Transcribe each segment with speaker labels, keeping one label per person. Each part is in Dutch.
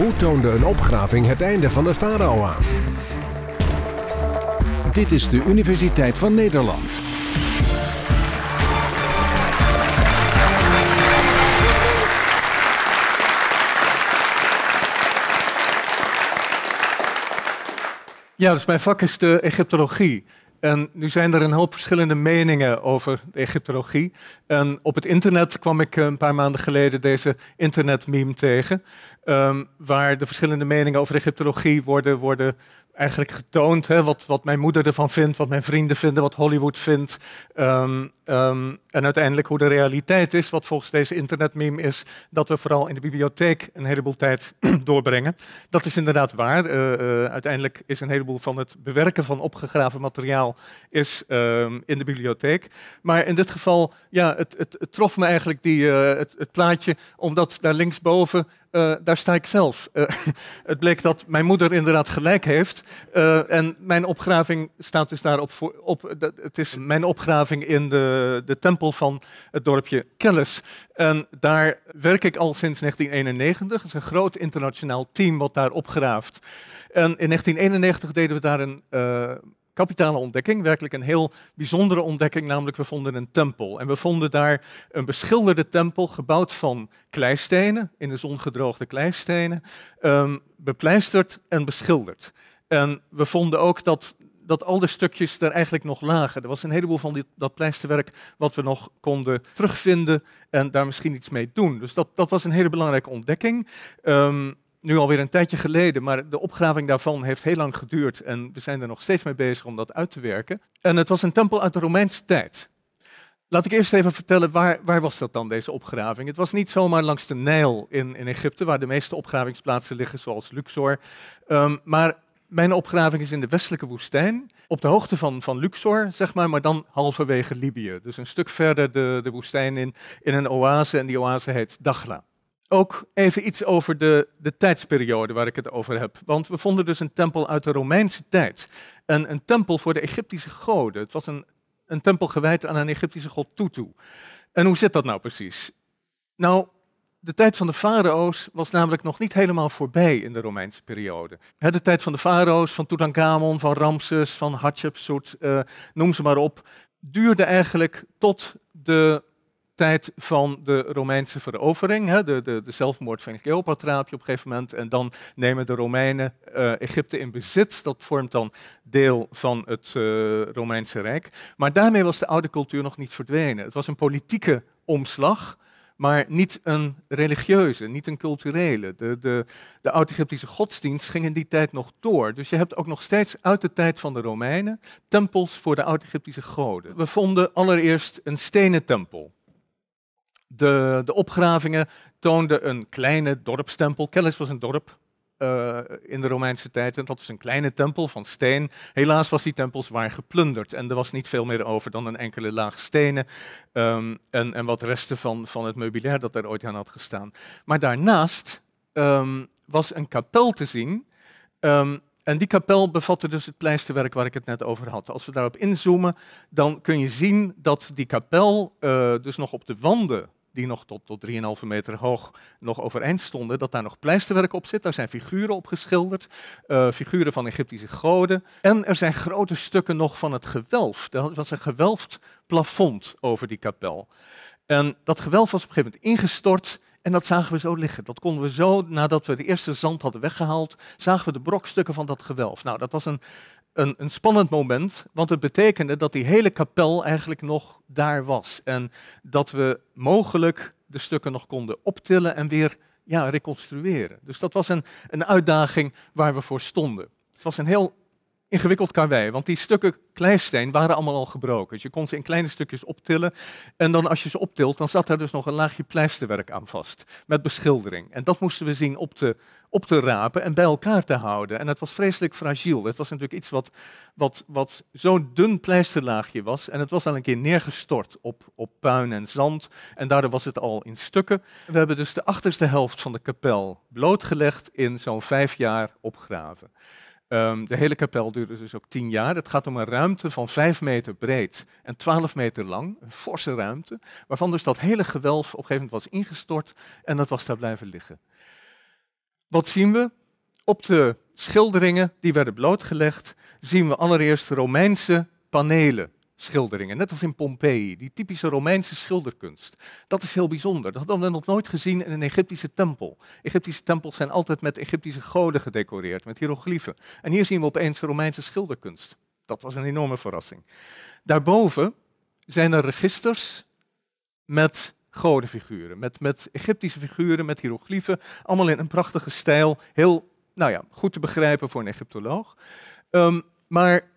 Speaker 1: Hoe toonde een opgraving het einde van de farao aan? Dit is de Universiteit van Nederland. Ja, dus mijn vak is de Egyptologie. En nu zijn er een hoop verschillende meningen over de Egyptologie. En op het internet kwam ik eh, een paar maanden geleden deze internetmeme tegen. Ehm, waar de verschillende meningen over Egyptologie worden, worden eigenlijk getoond hè, wat, wat mijn moeder ervan vindt, wat mijn vrienden vinden, wat Hollywood vindt. Ehm, ehm, en uiteindelijk hoe de realiteit is, wat volgens deze internetmeme is, dat we vooral in de bibliotheek een heleboel tijd doorbrengen. Dat is inderdaad waar. Eh, eh, uiteindelijk is een heleboel van het bewerken van opgegraven materiaal is, ehm, in de bibliotheek. Maar in dit geval, ja, het, het, het trof me eigenlijk die, eh, het, het plaatje, omdat daar linksboven eh, daar sta ik zelf. Eh, het bleek dat mijn moeder inderdaad gelijk heeft. Eh, en mijn opgraving staat dus daarop Op, dat, het is mijn opgraving in de, de tempel van het dorpje Kellis En daar werk ik al sinds 1991. Het is een groot internationaal team wat daar opgraaft. En in 1991 deden we daar een kapitale ontdekking, werkelijk een heel bijzondere ontdekking, namelijk we vonden een tempel. En we vonden daar een beschilderde tempel, gebouwd van kleistenen, in de zon gedroogde kleistenen, ehm, bepleisterd en beschilderd. En we vonden ook dat, dat al de stukjes er eigenlijk nog lagen. Er was een heleboel van dat pleisterwerk wat we nog konden terugvinden en daar misschien iets mee doen. Dus dat, dat was een hele belangrijke ontdekking. Ehm, nu alweer een tijdje geleden, maar de opgraving daarvan heeft heel lang geduurd en we zijn er nog steeds mee bezig om dat uit te werken. En het was een tempel uit de Romeinse tijd. Laat ik eerst even vertellen, waar, waar was dat dan, deze opgraving? Het was niet zomaar langs de Nijl in, in Egypte, waar de meeste opgravingsplaatsen liggen, zoals Luxor. Ehm, maar mijn opgraving is in de westelijke woestijn, op de hoogte van, van Luxor, zeg maar, maar dan halverwege Libië. Dus een stuk verder de, de woestijn in, in een oase, en die oase heet Dakhla ook even iets over de, de tijdsperiode waar ik het over heb. Want we vonden dus een tempel uit de Romeinse tijd. En een tempel voor de Egyptische goden. Het was een, een tempel gewijd aan een Egyptische god Tutu. En hoe zit dat nou precies? Nou, de tijd van de farao's was namelijk nog niet helemaal voorbij in de Romeinse periode. De tijd van de farao's, van Tutankhamon, van Ramses, van Hatshepsut, eh, noem ze maar op, duurde eigenlijk tot de tijd van de Romeinse verovering, hè, de, de, de zelfmoord van Cleopatra op een gegeven moment. En dan nemen de Romeinen eh, Egypte in bezit. Dat vormt dan deel van het eh, Romeinse Rijk. Maar daarmee was de oude cultuur nog niet verdwenen. Het was een politieke omslag maar niet een religieuze, niet een culturele. De, de, de oud-Egyptische godsdienst ging in die tijd nog door. Dus je hebt ook nog steeds uit de tijd van de Romeinen tempels voor de oud-Egyptische goden. We vonden allereerst een stenen tempel de, de opgravingen toonden een kleine dorpstempel. Kellis was een dorp eh, in de Romeinse tijd. En dat was een kleine tempel van steen. Helaas was die tempel zwaar geplunderd. En er was niet veel meer over dan een enkele laag stenen. Ehm, en, en, wat resten van, van het meubilair dat er ooit aan had gestaan. Maar daarnaast ehm, was een kapel te zien. Ehm, en die kapel bevatte dus het pleisterwerk waar ik het net over had. Als we daarop inzoomen, dan kun je zien dat die kapel eh, dus nog op de wanden die nog tot, tot 3,5 meter hoog nog overeind stonden, dat daar nog pleisterwerk op zit. Daar zijn figuren op geschilderd, eh, figuren van Egyptische goden. En er zijn grote stukken nog van het gewelf. Dat was een gewelfd plafond over die kapel. En dat gewelf was op een gegeven moment ingestort en dat zagen we zo liggen. Dat konden we zo, nadat we de eerste zand hadden weggehaald, zagen we de brokstukken van dat gewelf. Nou, dat was een, een, een, spannend moment, want het betekende dat die hele kapel eigenlijk nog daar was. En dat we mogelijk de stukken nog konden optillen en weer ja, reconstrueren. Dus dat was een, een uitdaging waar we voor stonden. Het was een heel ingewikkeld karwei, want die stukken kleisteen waren allemaal al gebroken. Dus je kon ze in kleine stukjes optillen en dan als je ze optilt, dan zat daar dus nog een laagje pleisterwerk aan vast, met beschildering. En dat moesten we zien op te, op te rapen en bij elkaar te houden. En het was vreselijk fragiel. Het was natuurlijk iets wat, wat, wat zo'n dun pleisterlaagje was en het was al een keer neergestort op, op puin en zand en daardoor was het al in stukken. We hebben dus de achterste helft van de kapel blootgelegd in zo'n vijf jaar opgraven. Ehm, de hele kapel duurde dus ook tien jaar. Het gaat om een ruimte van vijf meter breed en twaalf meter lang. Een forse ruimte, waarvan dus dat hele gewelf op een gegeven moment was ingestort en dat was daar blijven liggen. Wat zien we? Op de schilderingen die werden blootgelegd, zien we allereerst Romeinse panelen schilderingen. Net als in Pompeji, die typische Romeinse schilderkunst. Dat is heel bijzonder. Dat hadden we nog nooit gezien in een Egyptische tempel. Egyptische tempels zijn altijd met Egyptische goden gedecoreerd, met hiërogliefen. En hier zien we opeens Romeinse schilderkunst. Dat was een enorme verrassing. Daarboven zijn er registers met godenfiguren, met, met Egyptische figuren, met hiërogliefen. Allemaal in een prachtige stijl. Heel, nou ja, goed te begrijpen voor een Egyptoloog. Ehm, maar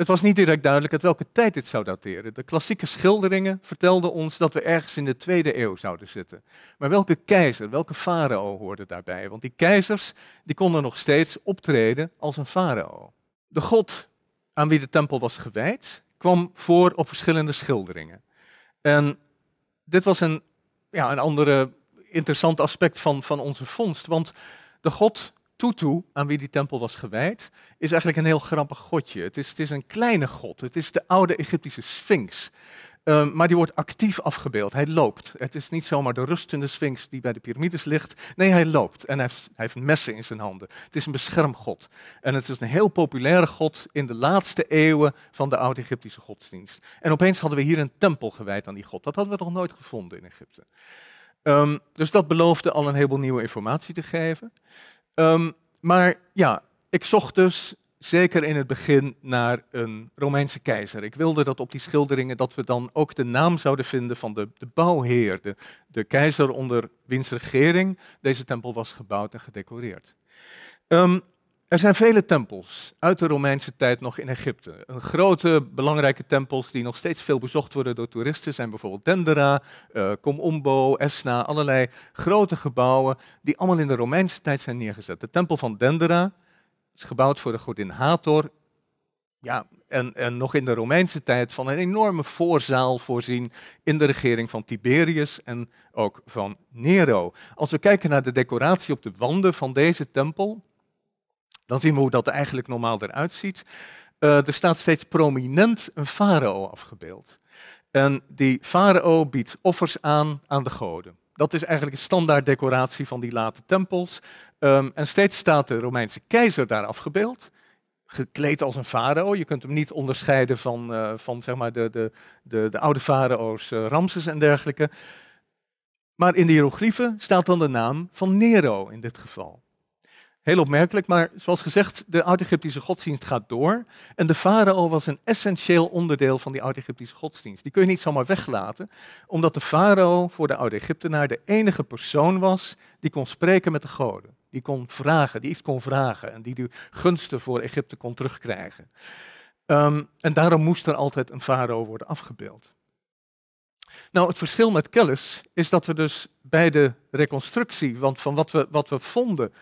Speaker 1: het was niet direct duidelijk uit welke tijd dit zou dateren. De klassieke schilderingen vertelden ons dat we ergens in de tweede eeuw zouden zitten. Maar welke keizer, welke farao hoorde daarbij? Want die keizers die konden nog steeds optreden als een farao. De god aan wie de tempel was gewijd kwam voor op verschillende schilderingen. En dit was een, ja, een andere interessant aspect van, van onze vondst, want de god Tutu, aan wie die tempel was gewijd, is eigenlijk een heel grappig godje. Het is, het is een kleine god. Het is de oude Egyptische Sphinx. Ehm, maar die wordt actief afgebeeld. Hij loopt. Het is niet zomaar de rustende Sphinx die bij de piramides ligt. Nee, hij loopt. En hij heeft, hij heeft, messen in zijn handen. Het is een beschermgod. En het is een heel populaire god in de laatste eeuwen van de oude Egyptische godsdienst. En opeens hadden we hier een tempel gewijd aan die god. Dat hadden we nog nooit gevonden in Egypte. Ehm, dus dat beloofde al een heleboel nieuwe informatie te geven. Ehm, maar ja, ik zocht dus zeker in het begin naar een Romeinse keizer. Ik wilde dat op die schilderingen dat we dan ook de naam zouden vinden van de, de bouwheer, de, de keizer onder wiens regering deze tempel was gebouwd en gedecoreerd. Ehm, er zijn vele tempels uit de Romeinse tijd nog in Egypte. Grote, belangrijke tempels die nog steeds veel bezocht worden door toeristen zijn bijvoorbeeld Dendera, uh, Komombo, Esna, allerlei grote gebouwen die allemaal in de Romeinse tijd zijn neergezet. De tempel van Dendera is gebouwd voor de godin Hathor. Ja, en, en nog in de Romeinse tijd van een enorme voorzaal voorzien in de regering van Tiberius en ook van Nero. Als we kijken naar de decoratie op de wanden van deze tempel, dan zien we hoe dat eigenlijk normaal eruit ziet. Eh, er staat steeds prominent een farao afgebeeld. En die farao biedt offers aan aan de goden. Dat is eigenlijk een standaard decoratie van die late tempels. Ehm, en steeds staat de Romeinse keizer daar afgebeeld gekleed als een farao. Je kunt hem niet onderscheiden van, eh, van zeg maar de, de, de, de oude farao's, eh, Ramses en dergelijke. Maar in de hiërogliefen staat dan de naam van Nero in dit geval. Heel opmerkelijk, maar zoals gezegd, de oude egyptische godsdienst gaat door. En de farao was een essentieel onderdeel van die oude egyptische godsdienst. Die kun je niet zomaar weglaten, omdat de farao voor de oude Egyptenaar de enige persoon was die kon spreken met de goden. Die kon vragen, die iets kon vragen en die de gunsten voor Egypte kon terugkrijgen. Ehm, en daarom moest er altijd een farao worden afgebeeld. Nou, het verschil met Kellis is dat we dus bij de reconstructie, want van wat we, wat we vonden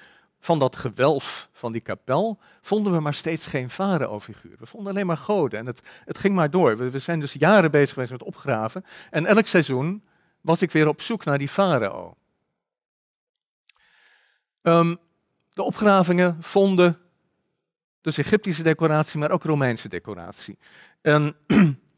Speaker 1: van dat gewelf van die kapel vonden we maar steeds geen farao-figuur. We vonden alleen maar goden en het, het ging maar door. We, zijn dus jaren bezig geweest met opgraven en elk seizoen was ik weer op zoek naar die farao. Ehm, de opgravingen vonden dus Egyptische decoratie, maar ook Romeinse decoratie. En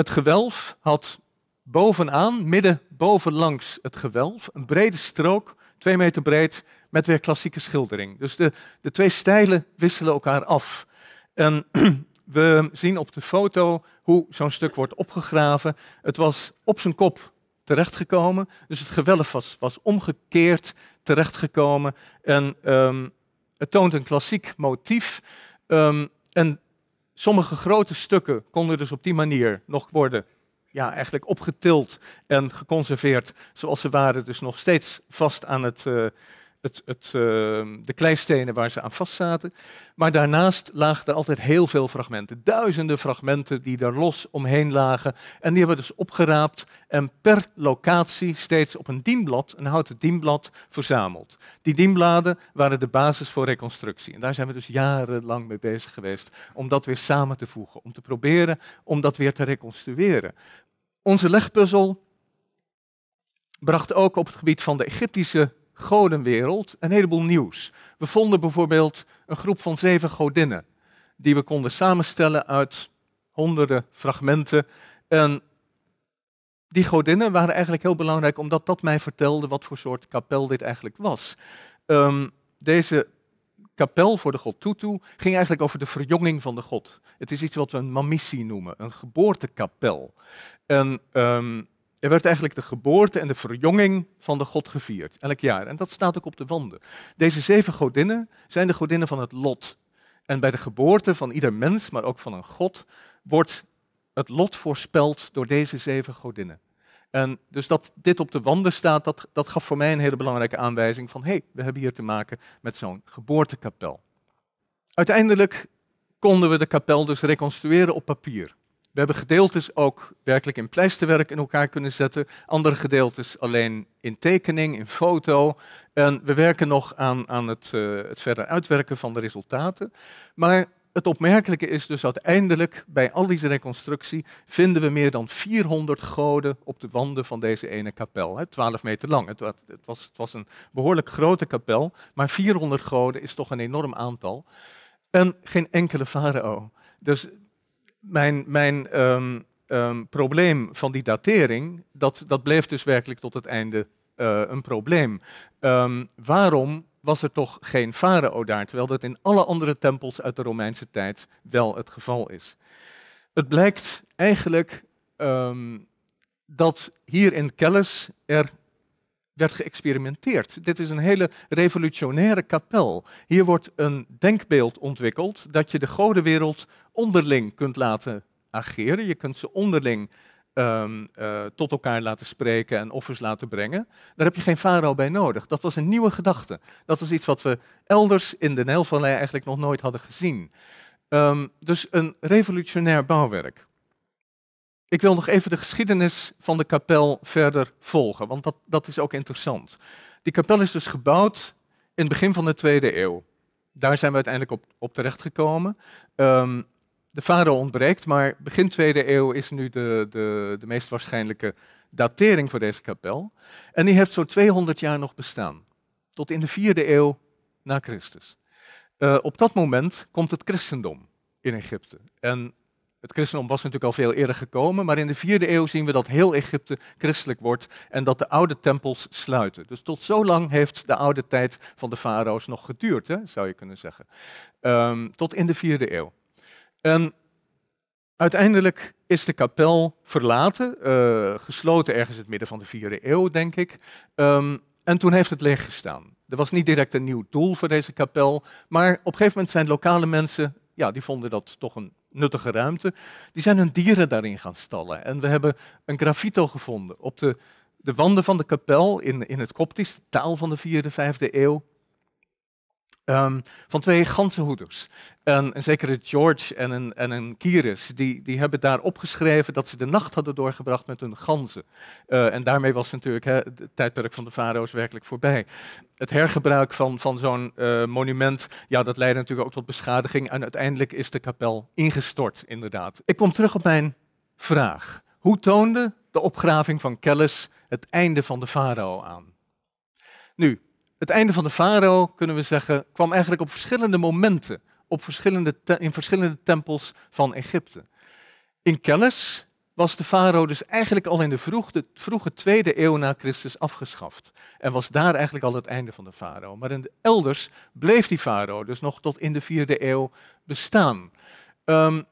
Speaker 1: het gewelf had bovenaan, midden bovenlangs het gewelf, een brede strook, twee meter breed, met weer klassieke schildering. Dus de, de twee stijlen wisselen elkaar af. En we zien op de foto hoe zo'n stuk wordt opgegraven. Het was op zijn kop terechtgekomen, dus het gewelf was, was omgekeerd terechtgekomen. En ehm, het toont een klassiek motief. Ehm, en sommige grote stukken konden dus op die manier nog worden ja, eigenlijk opgetild en geconserveerd zoals ze waren, dus nog steeds vast aan het, eh, het, het, uh, de kleistenen waar ze aan vast zaten, Maar daarnaast lagen er altijd heel veel fragmenten. Duizenden fragmenten die er los omheen lagen. En die hebben we dus opgeraapt en per locatie steeds op een dienblad, een houten dienblad, verzameld. Die dienbladen waren de basis voor reconstructie. En daar zijn we dus jarenlang mee bezig geweest om dat weer samen te voegen. Om te proberen om dat weer te reconstrueren. Onze legpuzzel bracht ook op het gebied van de Egyptische godenwereld een heleboel nieuws. We vonden bijvoorbeeld een groep van zeven godinnen, die we konden samenstellen uit honderden fragmenten. En die godinnen waren eigenlijk heel belangrijk, omdat dat mij vertelde wat voor soort kapel dit eigenlijk was. Ehm, deze kapel voor de god Tutu ging eigenlijk over de verjonging van de god. Het is iets wat we een mamissie noemen, een geboortekapel. En ehm, er werd eigenlijk de geboorte en de verjonging van de god gevierd, elk jaar. En dat staat ook op de wanden. Deze zeven godinnen zijn de godinnen van het lot. En bij de geboorte van ieder mens, maar ook van een god, wordt het lot voorspeld door deze zeven godinnen. En dus dat dit op de wanden staat, dat, dat gaf voor mij een hele belangrijke aanwijzing van hé, hey, we hebben hier te maken met zo'n geboortekapel. Uiteindelijk konden we de kapel dus reconstrueren op papier. We hebben gedeeltes ook werkelijk in pleisterwerk in elkaar kunnen zetten, andere gedeeltes alleen in tekening, in foto. En we werken nog aan, aan het, eh, het verder uitwerken van de resultaten. Maar het opmerkelijke is dus uiteindelijk bij al deze reconstructie vinden we meer dan 400 goden op de wanden van deze ene kapel. Hè, 12 meter lang. Het was, het was een behoorlijk grote kapel, maar 400 goden is toch een enorm aantal. En geen enkele farao. Dus mijn, mijn ehm, ehm, probleem van die datering, dat, dat bleef dus werkelijk tot het einde eh, een probleem. Ehm, waarom was er toch geen farao daar, terwijl dat in alle andere tempels uit de Romeinse tijd wel het geval is? Het blijkt eigenlijk dat hier in Kellis er werd geëxperimenteerd. Dit is een hele revolutionaire kapel. Hier wordt een denkbeeld ontwikkeld dat je de godenwereld onderling kunt laten ageren. Je kunt ze onderling ehm, eh, tot elkaar laten spreken en offers laten brengen. Daar heb je geen farao bij nodig. Dat was een nieuwe gedachte. Dat was iets wat we elders in de Nijlvallei eigenlijk nog nooit hadden gezien. Ehm, dus een revolutionair bouwwerk. Ik wil nog even de geschiedenis van de kapel verder volgen, want dat, dat is ook interessant. Die kapel is dus gebouwd in het begin van de tweede eeuw. Daar zijn we uiteindelijk op, op terechtgekomen. Ehm, de farao ontbreekt, maar begin 2e eeuw is nu de, de, de meest waarschijnlijke datering voor deze kapel. En die heeft zo'n 200 jaar nog bestaan, tot in de vierde eeuw na Christus. Eh, op dat moment komt het christendom in Egypte. En het christendom was natuurlijk al veel eerder gekomen, maar in de vierde eeuw zien we dat heel Egypte christelijk wordt en dat de oude tempels sluiten. Dus tot zo lang heeft de oude tijd van de farao's nog geduurd, hè, zou je kunnen zeggen. Ehm, tot in de vierde eeuw. En uiteindelijk is de kapel verlaten, eh, gesloten ergens in het midden van de vierde eeuw, denk ik. Ehm, en toen heeft het leeg gestaan. Er was niet direct een nieuw doel voor deze kapel, maar op een gegeven moment zijn lokale mensen ja, die vonden dat toch een nuttige ruimte. Die zijn hun dieren daarin gaan stallen. En we hebben een graffito gevonden op de, de wanden van de kapel in, in het Koptisch, de taal van de 4e, 5e eeuw. Ehm, van twee ganzenhoeders. En een zekere George en een, en een die, die hebben daar opgeschreven dat ze de nacht hadden doorgebracht met hun ganzen. Eh, en daarmee was natuurlijk hè, het tijdperk van de farao's werkelijk voorbij. Het hergebruik van, van zo'n eh, monument, ja, dat leidde natuurlijk ook tot beschadiging. En uiteindelijk is de kapel ingestort, inderdaad. Ik kom terug op mijn vraag. Hoe toonde de opgraving van Kellis het einde van de farao aan? Nu, het einde van de farao, kunnen we zeggen, kwam eigenlijk op verschillende momenten, op verschillende in verschillende tempels van Egypte. In kennis was de farao dus eigenlijk al in de vroege, tweede eeuw na Christus afgeschaft. En was daar eigenlijk al het einde van de farao. Maar in de elders bleef die farao dus nog tot in de vierde eeuw bestaan. Ehm,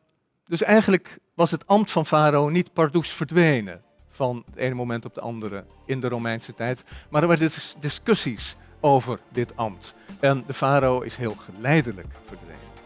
Speaker 1: dus eigenlijk was het ambt van farao niet pardoes verdwenen van het ene moment op het andere in de Romeinse tijd. Maar er waren discussies over dit ambt. En de farao is heel geleidelijk verdwenen.